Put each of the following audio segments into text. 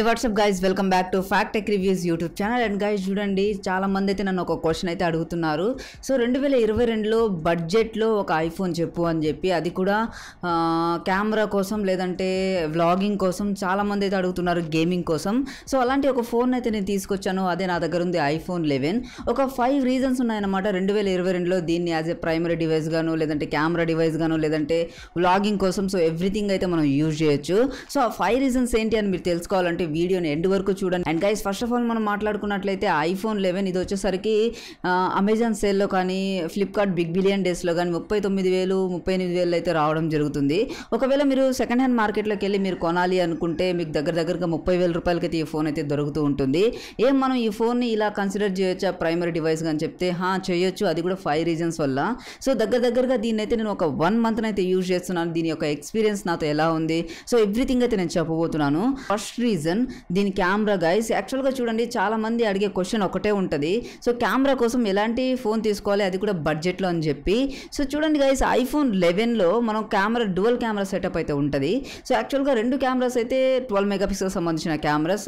A what's up guys welcome back to fact ఎక్ reviews YouTube channel and guys చూడండి చాలా మంది అయితే నన్ను ఒక క్వశ్చన్ అయితే అడుగుతున్నారు సో రెండు వేల ఇరవై రెండులో బడ్జెట్లో ఒక ఐఫోన్ చెప్పు అని చెప్పి అది కూడా కెమెరా కోసం లేదంటే వ్లాగింగ్ కోసం చాలా మంది అయితే అడుగుతున్నారు గేమింగ్ కోసం సో అలాంటి ఒక ఫోన్ అయితే నేను తీసుకొచ్చాను అదే నా దగ్గర ఉంది ఐఫోన్ లెవెన్ ఒక ఫైవ్ రీజన్స్ ఉన్నాయన్నమాట రెండు వేల ఇరవై రెండులో దీన్ని యాజ్ ఏ ప్రైమరీ డివైస్ గాను లేదంటే కెమెరా డివైస్ గాను లేదంటే వ్లాగింగ్ కోసం సో ఎవ్రీథింగ్ అయితే మనం యూజ్ చేయొచ్చు సో ఆ ఫైవ్ రీజన్స్ ఏంటి అని మీరు తెలుసుకోవాలంటే కాబట్టి వీడియోని ఎండ్ వరకు చూడండి and guys first of all మనం మాట్లాడుకున్నట్లయితే ఐఫోన్ లెవెన్ ఇది వచ్చేసరికి అమెజాన్ సేల్లో కానీ ఫ్లిప్కార్ట్ బిగ్ బిలియన్ డేస్లో కానీ ముప్పై తొమ్మిది వేలు ముప్పై ఎనిమిది వేలు అయితే రావడం జరుగుతుంది ఒకవేళ మీరు సెకండ్ హ్యాండ్ మార్కెట్లోకి వెళ్ళి మీరు కొనాలి అనుకుంటే మీకు దగ్గర దగ్గరగా ముప్పై వేల రూపాయలకైతే ఈ ఫోన్ అయితే దొరుకుతూ ఉంటుంది ఏం మనం ఈ ఫోన్ని ఇలా కన్సిడర్ చేయొచ్చా ప్రైమరీ డివైస్గా అని చెప్తే హా చేయొచ్చు అది కూడా ఫైవ్ రీజన్స్ వల్ల సో దగ్గర దగ్గరగా దీన్ని అయితే నేను ఒక వన్ మంత్ని అయితే యూజ్ చేస్తున్నాను దీని యొక్క ఎక్స్పీరియన్స్ నాతో ఎలా ఉంది సో ఎవ్రీథింగ్ అయితే నేను చెప్పబోతున్నాను ఫస్ట్ రీజన్ రీజన్ దీని కెమెరా గైస్ యాక్చువల్గా చూడండి చాలామంది అడిగే క్వశ్చన్ ఒకటే ఉంటుంది సో కెమెరా కోసం ఎలాంటి ఫోన్ తీసుకోవాలి అది కూడా బడ్జెట్లో అని చెప్పి సో చూడండి గైస్ ఐఫోన్ లెవెన్లో మనం కెమెరా డువల్ కెమెరా సెటప్ అయితే ఉంటుంది సో యాక్చువల్గా రెండు కెమెరాస్ అయితే ట్వెల్వ్ మెగాపిక్సెల్ సంబంధించిన కెమెరాస్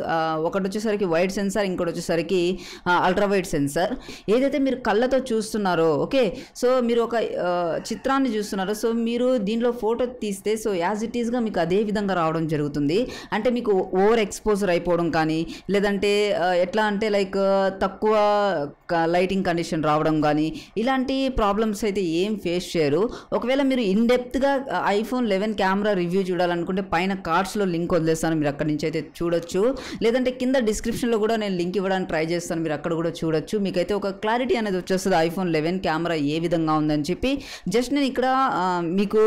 ఒకటి వచ్చేసరికి వైడ్ సెన్సార్ ఇంకోటి వచ్చేసరికి అల్ట్రా వైడ్ సెన్సార్ ఏదైతే మీరు కళ్ళతో చూస్తున్నారో ఓకే సో మీరు ఒక చిత్రాన్ని చూస్తున్నారో సో మీరు దీనిలో ఫోటో తీస్తే సో యాజ్ ఇట్ ఈస్గా మీకు అదే విధంగా రావడం జరుగుతుంది అంటే మీకు ఓవర్ ఎక్స్ ఎక్స్పోజర్ అయిపోవడం కానీ లేదంటే ఎట్లా అంటే లైక్ తక్కువ లైటింగ్ కండిషన్ రావడం కానీ ఇలాంటి ప్రాబ్లమ్స్ అయితే ఏం ఫేస్ చేయరు ఒకవేళ మీరు ఇన్డెప్త్గా ఐఫోన్ లెవెన్ కెమెరా రివ్యూ చూడాలనుకుంటే పైన కార్డ్స్లో లింక్ వదిలేస్తాను మీరు అక్కడి నుంచి అయితే చూడొచ్చు లేదంటే కింద డిస్క్రిప్షన్లో కూడా నేను లింక్ ఇవ్వడానికి ట్రై చేస్తాను మీరు అక్కడ కూడా చూడొచ్చు మీకైతే ఒక క్లారిటీ అనేది వచ్చేస్తుంది ఐఫోన్ లెవెన్ కెమెరా ఏ విధంగా ఉందని చెప్పి జస్ట్ నేను ఇక్కడ మీకు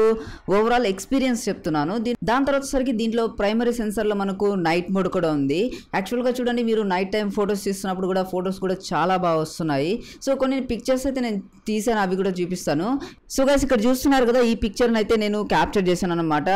ఓవరాల్ ఎక్స్పీరియన్స్ చెప్తున్నాను దీని దాని తర్వాత సరికి దీంట్లో ప్రైమరీ సెన్సర్లో మనకు నైట్ మోడ్ కూడా ఉంది యాక్చువల్గా చూడండి మీరు నైట్ టైం ఫొటోస్ తీస్తున్నప్పుడు కూడా ఫొటోస్ కూడా చాలా బాగా వస్తున్నాయి సో కొన్ని పిక్చర్స్ అయితే నేను తీసాను అవి కూడా చూపిస్తాను సో గైస్ ఇక్కడ చూస్తున్నారు కదా ఈ పిక్చర్ని అయితే నేను క్యాప్చర్ చేశాను అనమాట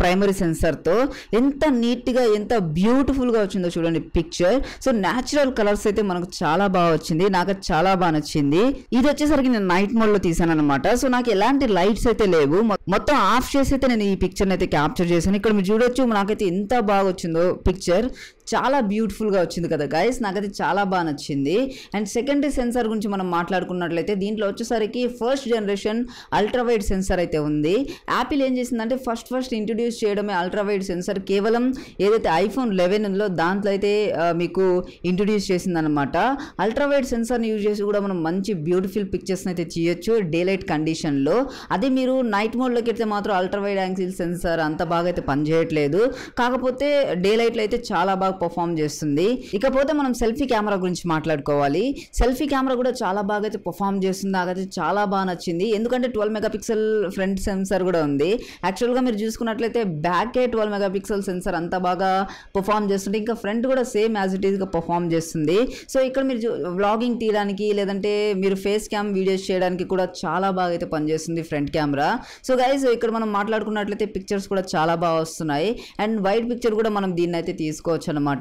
ప్రైమరీ సెన్సర్తో ఎంత నీట్గా ఎంత బ్యూటిఫుల్గా వచ్చిందో చూడండి పిక్చర్ సో న్యాచురల్ కలర్స్ అయితే మనకు చాలా బాగా వచ్చింది నాకు చాలా బాగా నచ్చింది ఇది వచ్చేసరికి నేను నైట్ మోడ్లో తీసాను అనమాట సో నాకు ఎలాంటి లైట్స్ అయితే లేవు మొత్తం ఆఫ్ చేసి అయితే నేను ఈ పిక్చర్ని అయితే క్యాప్చర్ చేశాను ఇక్కడ మీరు చూడొచ్చు నాకైతే ఎంత బాగా వచ్చిందో పిక్చర్ చాలా బ్యూటిఫుల్గా వచ్చింది కదా గైస్ నాకైతే చాలా బాగా నచ్చింది అండ్ సెకండరీ సెన్సార్ గురించి మనం మాట్లాడుకున్నట్లయితే దీంట్లో వచ్చేసరికి ఫస్ట్ జనరేషన్ అల్ట్రావైడ్ సెన్సార్ అయితే ఉంది యాపిల్ ఏం చేసిందంటే ఫస్ట్ ఫస్ట్ ఇంట్రడ్యూస్ చేయడమే అల్ట్రావైడ్ సెన్సార్ కేవలం ఏదైతే ఐఫోన్ లెవెన్లో దాంట్లో అయితే మీకు ఇంట్రడ్యూస్ చేసిందనమాట అల్ట్రావైడ్ సెన్సర్ని యూజ్ చేసి కూడా మనం మంచి బ్యూటిఫుల్ పిక్చర్స్ని అయితే చేయొచ్చు డే లైట్ కండిషన్లో అదే మీరు నైట్ మోడ్లోకి వెళ్తే మాత్రం అల్ట్రావైడ్ యాంగిల్ సెన్సార్ అంత బాగా అయితే పనిచేయట్లేదు కాకపోతే డే లైట్లో అయితే చాలా బాగా పర్ఫామ్ చేస్తుంది ఇకపోతే మనం సెల్ఫీ కెమెరా గురించి మాట్లాడుకోవాలి సెల్ఫీ కెమెరా కూడా చాలా బాగా అయితే పర్ఫామ్ చేస్తుంది నాకైతే చాలా బాగా నచ్చింది ఎందుకంటే ట్వెల్వ్ మెగాపిక్సెల్ ఫ్రంట్ సెన్సార్ కూడా ఉంది యాక్చువల్గా మీరు చూసుకున్నట్లయితే బ్యాకే ట్వెల్వ్ మెగాపిక్సెల్ సెన్సార్ అంత బాగా పర్ఫామ్ చేస్తుంటే ఇంకా ఫ్రంట్ కూడా సేమ్ యాజ్ ఇట్ ఈస్గా పర్ఫామ్ చేస్తుంది సో ఇక్కడ మీరు వ్లాగింగ్ తీయడానికి లేదంటే మీరు ఫేస్ క్యామ్ వీడియోస్ చేయడానికి కూడా చాలా బాగా అయితే పనిచేస్తుంది ఫ్రంట్ కెమెరా సో గైజ్ ఇక్కడ మనం మాట్లాడుకున్నట్లయితే పిక్చర్స్ కూడా చాలా బాగా వస్తున్నాయి అండ్ వైట్ పిక్చర్ కూడా మనం దీన్ని అయితే తీసుకోవచ్చు అనమాట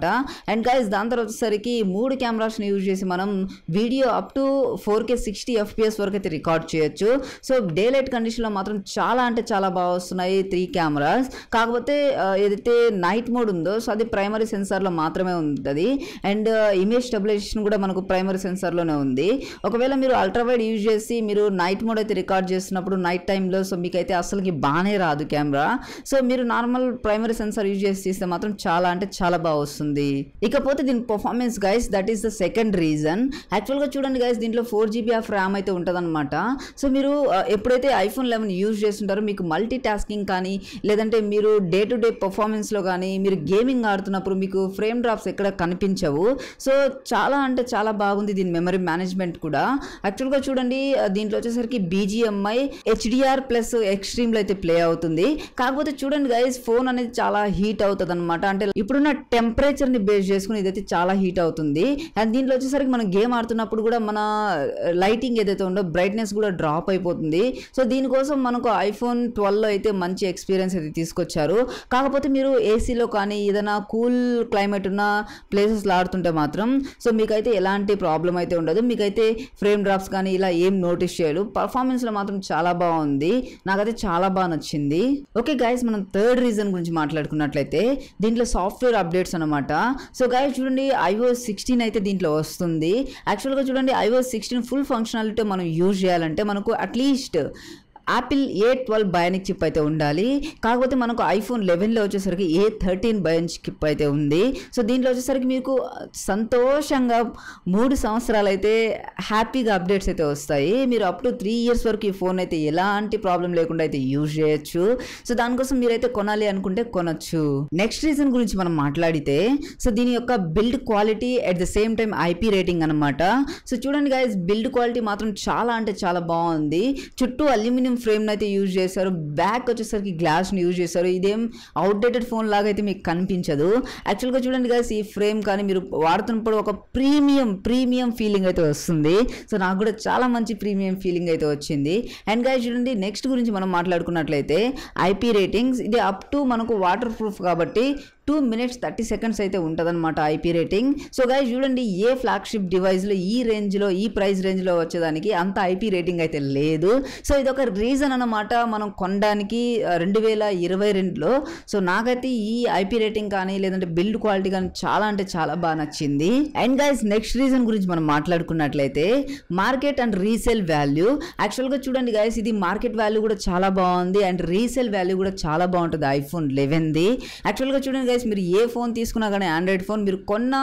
అండ్ గైజ్ దాని తర్వాత వచ్చేసరికి మూడు కెమెరాస్ని యూజ్ చేసి మనం video up to four K sixty FPS వరకు అయితే రికార్డ్ చేయొచ్చు సో డే లైట్ కండిషన్లో మాత్రం చాలా అంటే చాలా బాగా వస్తున్నాయి త్రీ కెమెరాస్ కాకపోతే ఏదైతే నైట్ మోడ్ ఉందో సో అది ప్రైమరీ సెన్సార్లో మాత్రమే ఉంటుంది అండ్ ఇమేజ్ స్టెబిలైజేషన్ కూడా మనకు ప్రైమరీ సెన్సార్లోనే ఉంది ఒకవేళ మీరు అల్ట్రావైడ్ యూజ్ చేసి మీరు నైట్ మోడ్ అయితే రికార్డ్ చేస్తున్నప్పుడు నైట్ టైంలో సో మీకైతే అసలుకి బాగానే రాదు కెమెరా సో మీరు నార్మల్ ప్రైమరీ సెన్సార్ యూజ్ చేసి తీస్తే మాత్రం చాలా అంటే చాలా బాగా వస్తుంది ఇకపోతే దీని performance guys that is the second reason యాక్చువల్గా చూడండి గైస్ దీంట్లో ఫోర్ జీబీ ఆఫ్ ర్యామ్ అయితే ఉంటుందన్నమాట సో మీరు ఎప్పుడైతే ఐఫోన్ లెవెన్ యూజ్ చేస్తుంటారో మీకు మల్టీ టాస్కింగ్ కానీ లేదంటే మీరు డే టు డే పర్ఫార్మెన్స్లో కానీ మీరు గేమింగ్ ఆడుతున్నప్పుడు మీకు ఫ్రేమ్ డ్రాప్స్ ఎక్కడ కనిపించవు సో చాలా అంటే చాలా బాగుంది దీని మెమరీ మేనేజ్మెంట్ కూడా యాక్చువల్గా చూడండి దీంట్లో వచ్చేసరికి బీజిఎంఐ హెచ్డిఆర్ ప్లస్ ఎక్స్ట్రీమ్లో అయితే ప్లే అవుతుంది కాకపోతే చూడండి గైస్ ఫోన్ అనేది చాలా హీట్ అవుతుంది అనమాట అంటే ఇప్పుడున్న టెంపరేచర్ని బేస్ చేసుకుని ఇదైతే చాలా హీట్ అవుతుంది అండ్ దీంట్లో వచ్చేసరికి మనం గేమ్ ఆడుతున్నప్పుడు కూడా మన లైటింగ్ ఏదైతే ఉందో బ్రైట్నెస్ కూడా డ్రాప్ అయిపోతుంది ఉంటుంది సో దీనికోసం మనకు ఐఫోన్ ట్వెల్వ్లో అయితే మంచి ఎక్స్పీరియన్స్ అయితే తీసుకొచ్చారు కాకపోతే మీరు ఏసీలో కానీ ఏదైనా కూల్ క్లైమేట్ ఉన్న ప్లేసెస్లో ఆడుతుంటే మాత్రం సో మీకైతే ఎలాంటి ప్రాబ్లం అయితే ఉండదు మీకైతే ఫ్రేమ్ డ్రాప్స్ కానీ ఇలా ఏం నోటీస్ చేయలేదు పర్ఫార్మెన్స్లో మాత్రం చాలా బాగుంది నాకైతే చాలా బాగా నచ్చింది ఓకే గైస్ మనం థర్డ్ రీజన్ గురించి మాట్లాడుకున్నట్లయితే దీంట్లో సాఫ్ట్వేర్ అప్డేట్స్ అనమాట సో గైస్ చూడండి ఐవో సిక్స్టీన్ అయితే దీంట్లో వస్తుంది యాక్చువల్గా చూడండి ఐవో సిక్స్టీన్ ఫుల్ ఫంక్షనాలిటీ మనం యూజ్ చేయాలంటే మనకు at least finished Apple A twelve bionic chip అయితే ఉండాలి కాకపోతే మనకు ఐఫోన్ లెవెన్లో వచ్చేసరికి ఏ థర్టీన్ బయానిక్ చిప్ అయితే ఉంది సో దీంట్లో వచ్చేసరికి మీకు సంతోషంగా మూడు సంవత్సరాలు అయితే హ్యాపీగా అప్డేట్స్ అయితే వస్తాయి మీరు అప్ టు త్రీ ఇయర్స్ వరకు ఈ ఫోన్ అయితే ఎలాంటి ప్రాబ్లం లేకుండా అయితే యూజ్ చేయొచ్చు సో దానికోసం మీరైతే కొనాలి అనుకుంటే కొనొచ్చు నెక్స్ట్ రీజన్ గురించి మనం మాట్లాడితే సో దీని యొక్క build quality at the same time IP rating అనమాట సో చూడండి గాయస్ బిల్డ్ క్వాలిటీ మాత్రం చాలా అంటే చాలా బాగుంది చుట్టూ అల్యూమినియం ఫ్రేమ్ ఫ్రేమ్ని అయితే యూజ్ చేశారు బ్యాక్ వచ్చేసరికి గ్లాస్ని యూజ్ చేశారు ఇదేం అవుట్డేటెడ్ ఫోన్ లాగా అయితే మీకు కనిపించదు యాక్చువల్గా చూడండి కదా ఈ ఫ్రేమ్ కానీ మీరు వాడుతున్నప్పుడు ఒక ప్రీమియం ప్రీమియం ఫీలింగ్ అయితే వస్తుంది సో నాకు కూడా చాలా మంచి ప్రీమియం ఫీలింగ్ అయితే వచ్చింది అండ్ గా చూడండి నెక్స్ట్ గురించి మనం మాట్లాడుకున్నట్లయితే ఐపీ రేటింగ్స్ ఇది అప్ టు మనకు వాటర్ ప్రూఫ్ కాబట్టి టూ మినిట్స్ థర్టీ సెకండ్స్ అయితే ఉంటుందన్నమాట ఐపీ రేటింగ్ సో గాయ చూడండి ఏ ఫ్లాగ్షిప్ డివైస్లో ఈ రేంజ్లో ఈ ప్రైస్ రేంజ్లో వచ్చేదానికి అంత ఐపీ రేటింగ్ అయితే లేదు సో ఇది ఒక రీజన్ అనమాట మనం కొనడానికి రెండు వేల ఇరవై రెండులో సో నాకైతే ఈ ఐపీ రేటింగ్ కానీ లేదంటే బిల్డ్ క్వాలిటీ కానీ చాలా అంటే చాలా బాగా నచ్చింది అండ్ గైస్ నెక్స్ట్ రీజన్ గురించి మనం మాట్లాడుకున్నట్లయితే మార్కెట్ అండ్ రీసేల్ వాల్యూ యాక్చువల్గా చూడండి గైస్ ఇది మార్కెట్ వాల్యూ కూడా చాలా బాగుంది అండ్ రీసేల్ వాల్యూ కూడా చాలా బాగుంటుంది ఐఫోన్ లెవెన్ది యాక్చువల్గా చూడండి గైస్ డేస్ మీరు ఏ ఫోన్ తీసుకున్నా కానీ ఆండ్రాయిడ్ ఫోన్ మీరు కొన్న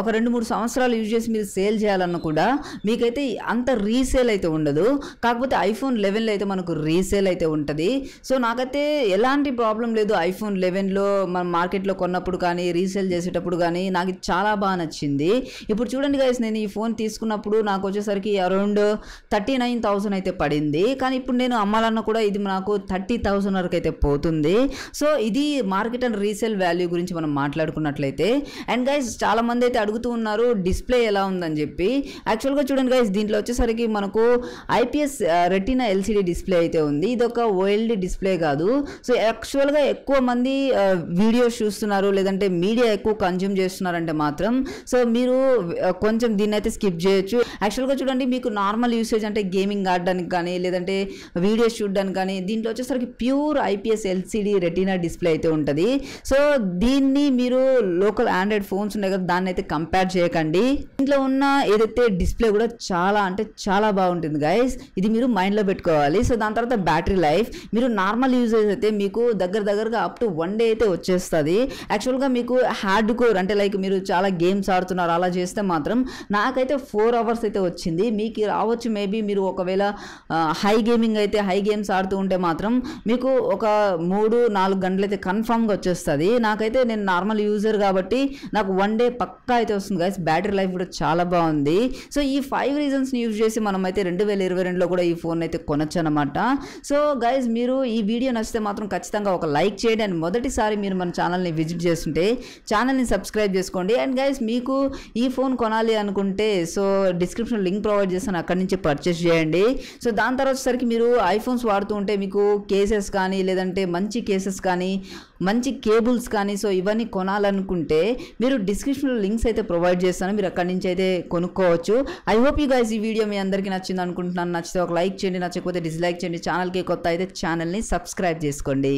ఒక రెండు మూడు సంవత్సరాలు యూజ్ చేసి మీరు సేల్ చేయాలన్నా కూడా మీకైతే అంత రీసేల్ అయితే ఉండదు కాకపోతే ఐఫోన్ లెవెన్లో అయితే మనకు రీసేల్ అయితే ఉంటుంది సో నాకైతే ఎలాంటి ప్రాబ్లం లేదు ఐఫోన్ లెవెన్లో మన మార్కెట్లో కొన్నప్పుడు కానీ రీసేల్ చేసేటప్పుడు కానీ నాకు చాలా బాగా నచ్చింది ఇప్పుడు చూడండి గైస్ నేను ఈ ఫోన్ తీసుకున్నప్పుడు నాకు వచ్చేసరికి అరౌండ్ థర్టీ నైన్ థౌసండ్ అయితే పడింది కానీ ఇప్పుడు నేను అమ్మాలన్నా కూడా ఇది నాకు థర్టీ థౌసండ్ వరకు అయితే పోతుంది సో ఇది మార్కెట్ అండ్ రీసేల్ వాల్యూ గురించి మనం మాట్లాడుకున్నట్లయితే అండ్ గైస్ చాలామంది అయితే అడుగుతూ ఉన్నారు డిస్ప్లే ఎలా ఉందని చెప్పి యాక్చువల్గా చూడండి గైస్ దీంట్లో వచ్చేసరికి మనకు ఐపీఎస్ రెటీనా ఎల్సీడీ డిస్ప్లే అయితే ఉంది ఇది ఒక వైల్డ్ డిస్ప్లే కాదు సో యాక్చువల్గా ఎక్కువ మంది వీడియోస్ చూస్తున్నారు లేదంటే మీడియా ఎక్కువ కన్జ్యూమ్ చేస్తున్నారంటే మాత్రం సో మీరు కొంచెం దీన్ని అయితే స్కిప్ చేయొచ్చు యాక్చువల్గా చూడండి మీకు నార్మల్ యూసేజ్ అంటే గేమింగ్ ఆడడానికి కానీ లేదంటే వీడియోస్ చూడడానికి కానీ దీంట్లో వచ్చేసరికి pure IPS LCD retina display అయితే ఉంటుంది సో దీన్ని మీరు లోకల్ ఆండ్రాయిడ్ ఫోన్స్ ఉన్నాయి కదా దాన్ని అయితే కంపేర్ చేయకండి ఇంట్లో ఉన్న ఏదైతే డిస్ప్లే కూడా చాలా అంటే చాలా బాగుంటుంది గైస్ ఇది మీరు మైండ్లో పెట్టుకోవాలి సో దాని తర్వాత బ్యాటరీ లైఫ్ మీరు నార్మల్ యూజెస్ అయితే మీకు దగ్గర దగ్గరగా అప్ టు వన్ డే అయితే వచ్చేస్తుంది యాక్చువల్గా మీకు హార్డ్ కోర్ అంటే లైక్ మీరు చాలా గేమ్స్ ఆడుతున్నారు అలా చేస్తే మాత్రం నాకైతే ఫోర్ అవర్స్ అయితే వచ్చింది మీకు రావచ్చు మేబీ మీరు ఒకవేళ హై గేమింగ్ అయితే హై గేమ్స్ ఆడుతూ ఉంటే మాత్రం మీకు ఒక మూడు నాలుగు గంటలు అయితే కన్ఫామ్గా వచ్చేస్తుంది నాకైతే నేను నార్మల్ యూజర్ కాబట్టి నాకు వన్ డే పక్కా అయితే వస్తుంది గైస్ బ్యాటరీ లైఫ్ కూడా చాలా బాగుంది సో ఈ ఫైవ్ రీజన్స్ని యూజ్ చేసి మనం అయితే రెండు వేల ఇరవై రెండులో కూడా ఈ ఫోన్ అయితే కొనొచ్చు అనమాట సో గైజ్ మీరు ఈ వీడియో నచ్చితే మాత్రం ఖచ్చితంగా ఒక లైక్ చేయండి అండ్ మొదటిసారి మీరు మన ఛానల్ని విజిట్ చేస్తుంటే ఛానల్ని సబ్స్క్రైబ్ చేసుకోండి అండ్ గైస్ మీకు ఈ ఫోన్ కొనాలి అనుకుంటే సో డిస్క్రిప్షన్ లింక్ ప్రొవైడ్ చేస్తాను అక్కడి నుంచి పర్చేస్ చేయండి సో దాని తర్వాత వచ్చేసరికి మీరు ఐఫోన్స్ వాడుతూ ఉంటే మీకు కేసెస్ కానీ లేదంటే మంచి కేసెస్ కానీ మంచి కేబుల్స్ టూల్స్ కానీ సో ఇవన్నీ కొనాలనుకుంటే మీరు డిస్క్రిప్షన్లో లింక్స్ అయితే ప్రొవైడ్ చేస్తాను మీరు అక్కడి నుంచి అయితే కొనుక్కోవచ్చు ఐ హోప్ యూ గైస్ ఈ వీడియో మీ అందరికీ నచ్చింది అనుకుంటున్నాను నచ్చితే ఒక లైక్ చేయండి నచ్చకపోతే డిస్లైక్ చేయండి ఛానల్కి కొత్త అయితే ఛానల్ని సబ్స్క్రైబ్ చేసుకోండి